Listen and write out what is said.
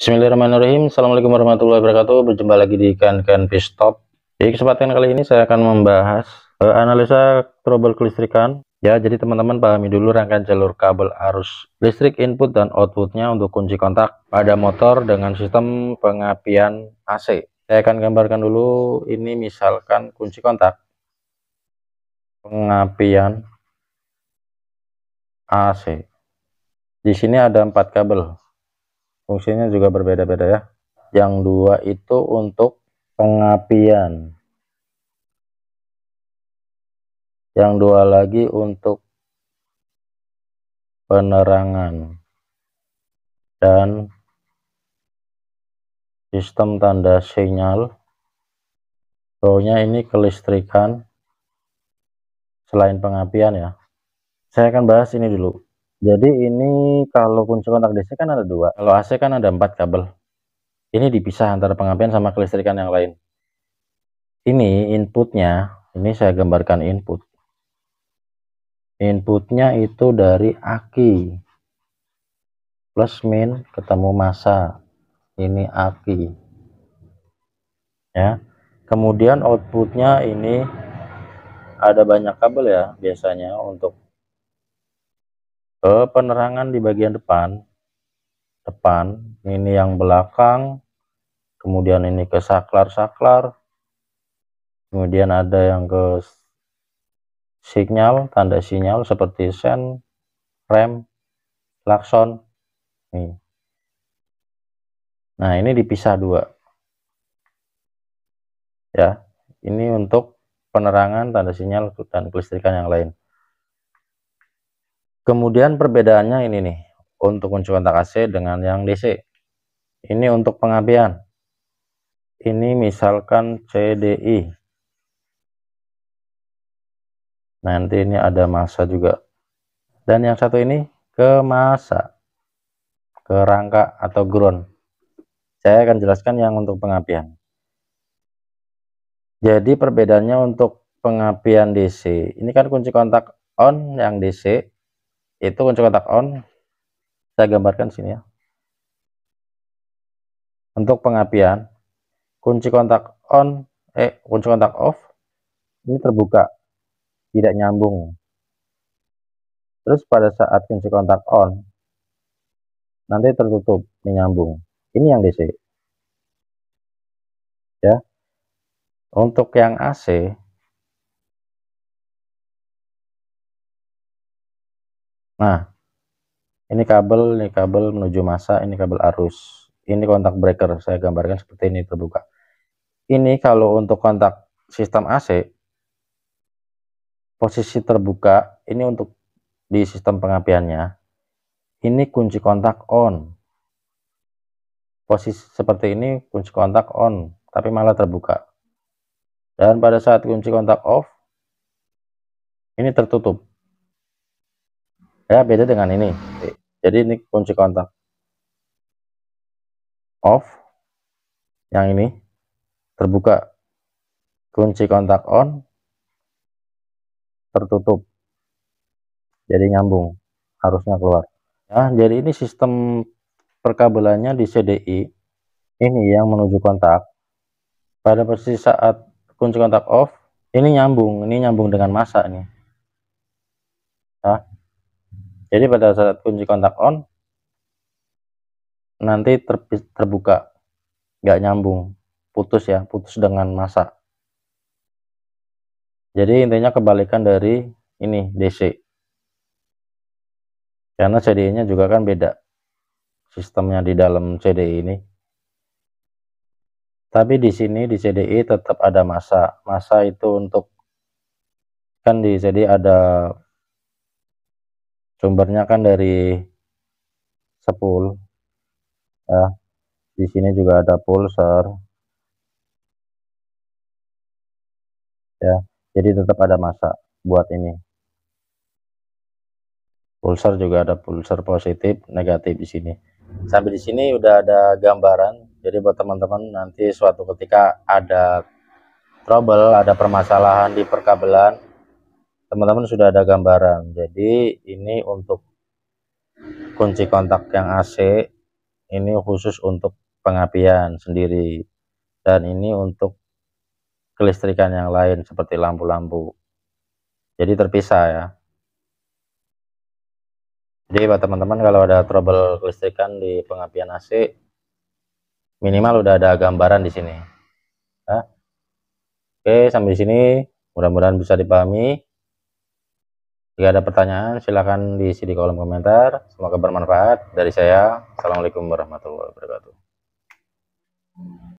Bismillahirrahmanirrahim. Assalamualaikum warahmatullahi wabarakatuh. Berjumpa lagi di ikan-ikan fish Pistop. Di kesempatan kali ini saya akan membahas uh, analisa trouble kelistrikan. Ya, jadi teman-teman pahami dulu rangkaian jalur kabel arus listrik input dan outputnya untuk kunci kontak pada motor dengan sistem pengapian AC. Saya akan gambarkan dulu ini misalkan kunci kontak pengapian AC. Di sini ada empat kabel fungsinya juga berbeda-beda ya yang dua itu untuk pengapian yang dua lagi untuk penerangan dan sistem tanda sinyal Soalnya ini kelistrikan selain pengapian ya saya akan bahas ini dulu jadi ini kalau kunci kontak DC kan ada dua, kalau AC kan ada empat kabel. Ini dipisah antara pengapian sama kelistrikan yang lain. Ini inputnya, ini saya gambarkan input. Inputnya itu dari aki plus min ketemu masa. Ini aki. Ya. Kemudian outputnya ini ada banyak kabel ya biasanya untuk eh, penerangan di bagian depan depan ini yang belakang kemudian ini ke saklar-saklar kemudian ada yang ke sinyal tanda sinyal seperti sen rem klakson nih nah ini dipisah dua ya ini untuk penerangan tanda sinyal dan kelistrikan yang lain Kemudian perbedaannya ini nih, untuk kunci kontak AC dengan yang DC. Ini untuk pengapian. Ini misalkan CDI. Nanti ini ada masa juga. Dan yang satu ini ke masa. Ke rangka atau ground. Saya akan jelaskan yang untuk pengapian. Jadi perbedaannya untuk pengapian DC. Ini kan kunci kontak on yang DC itu kunci kontak on saya gambarkan sini ya untuk pengapian kunci kontak on eh kunci kontak off ini terbuka tidak nyambung terus pada saat kunci kontak on nanti tertutup menyambung. ini yang DC ya untuk yang AC Nah, ini kabel, ini kabel menuju masa, ini kabel arus. Ini kontak breaker, saya gambarkan seperti ini terbuka. Ini kalau untuk kontak sistem AC, posisi terbuka, ini untuk di sistem pengapiannya. Ini kunci kontak on. Posisi seperti ini kunci kontak on, tapi malah terbuka. Dan pada saat kunci kontak off, ini tertutup ya beda dengan ini jadi ini kunci kontak off yang ini terbuka kunci kontak on tertutup jadi nyambung harusnya keluar ya jadi ini sistem perkabelannya di CDI ini yang menuju kontak pada persis saat kunci kontak off ini nyambung ini nyambung dengan masa nih ya jadi pada saat kunci kontak on nanti ter, terbuka, nggak nyambung, putus ya, putus dengan masa. Jadi intinya kebalikan dari ini DC. Karena cd nya juga kan beda sistemnya di dalam CD ini. Tapi di sini di CDI tetap ada masa. Masa itu untuk kan di CDI ada sumbernya kan dari sepul ya di sini juga ada pulsar, ya jadi tetap ada masa buat ini Pulsar juga ada pulsar positif negatif di sini sampai di sini udah ada gambaran jadi buat teman-teman nanti suatu ketika ada trouble ada permasalahan di perkabelan teman-teman sudah ada gambaran jadi ini untuk kunci kontak yang AC ini khusus untuk pengapian sendiri dan ini untuk kelistrikan yang lain seperti lampu-lampu jadi terpisah ya jadi buat teman-teman kalau ada trouble kelistrikan di pengapian AC minimal udah ada gambaran di sini ya. oke sampai di sini mudah-mudahan bisa dipahami jika ada pertanyaan, silakan diisi di kolom komentar. Semoga bermanfaat. Dari saya, Assalamualaikum warahmatullahi wabarakatuh.